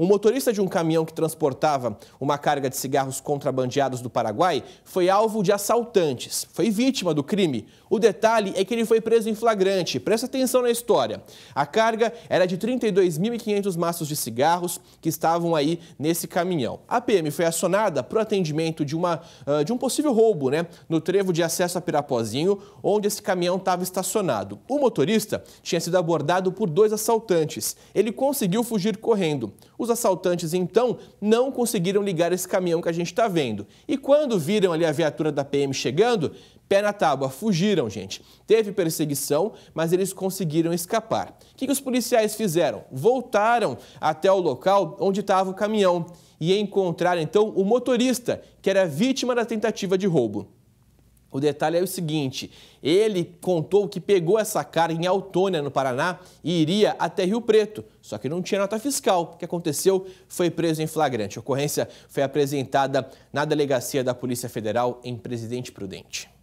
Um motorista de um caminhão que transportava uma carga de cigarros contrabandeados do Paraguai foi alvo de assaltantes. Foi vítima do crime. O detalhe é que ele foi preso em flagrante. Presta atenção na história. A carga era de 32.500 maços de cigarros que estavam aí nesse caminhão. A PM foi acionada para o atendimento de, uma, de um possível roubo né, no trevo de acesso a Pirapozinho, onde esse caminhão estava estacionado. O motorista tinha sido abordado por dois assaltantes. Ele conseguiu fugir correndo. Os os assaltantes, então, não conseguiram ligar esse caminhão que a gente está vendo. E quando viram ali a viatura da PM chegando, pé na tábua, fugiram, gente. Teve perseguição, mas eles conseguiram escapar. O que, que os policiais fizeram? Voltaram até o local onde estava o caminhão e encontraram, então, o motorista, que era vítima da tentativa de roubo. O detalhe é o seguinte: ele contou que pegou essa carga em Autônia, no Paraná, e iria até Rio Preto, só que não tinha nota fiscal. O que aconteceu? Foi preso em flagrante. A ocorrência foi apresentada na delegacia da Polícia Federal em Presidente Prudente.